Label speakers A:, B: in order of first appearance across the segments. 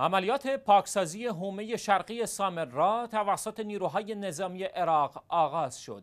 A: عملیات پاکسازی حومه شرقی را توسط نیروهای نظامی عراق آغاز شد.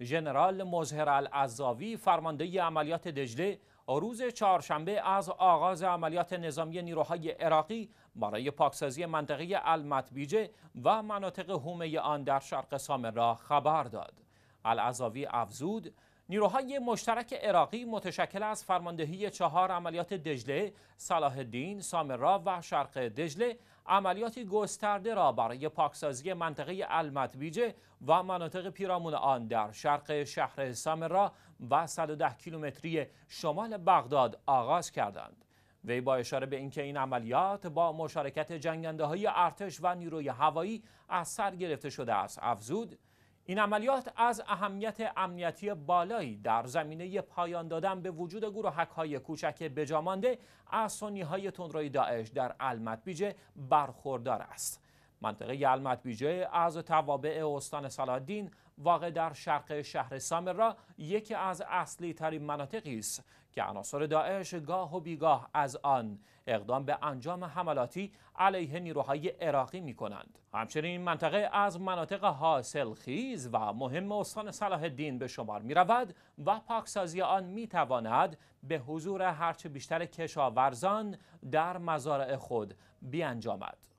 A: ژنرال مظهر العزاوی فرمانده عملیات دجله روز چهارشنبه از آغاز عملیات نظامی نیروهای عراقی برای پاکسازی منطقه المطبیجه و مناطق حومه آن در شرق سامرا خبر داد. العزاوی افزود نیروهای مشترک عراقی متشکل از فرماندهی چهار عملیات دجله، صلاح الدین، سامرا و شرق دجله عملیاتی گسترده را برای پاکسازی منطقه المدویجه و مناطق پیرامون آن در شرق شهر سامرا و 110 کیلومتری شمال بغداد آغاز کردند. وی با اشاره به اینکه این عملیات با مشارکت جنگنده های ارتش و نیروی هوایی از سر گرفته شده است افزود این عملیات از اهمیت امنیتی بالایی در زمینه پایان دادن به وجود گروه های کوچک بجامانده از سنی های تندروی داعش در المتبیجه برخوردار است. منطقه یلمت بیجه از توابع استان سالادین واقع در شرق شهر سامرا یکی از اصلی ترین مناطقی است که عناصر داعش گاه و بیگاه از آن اقدام به انجام حملاتی علیه نیروهای عراقی می کنند. همچنین منطقه از مناطق حاصل خیز و مهم استان صلاح الدین به شمار می رود و پاکسازی آن می تواند به حضور هرچه بیشتر کشاورزان در مزارع خود بیانجامد.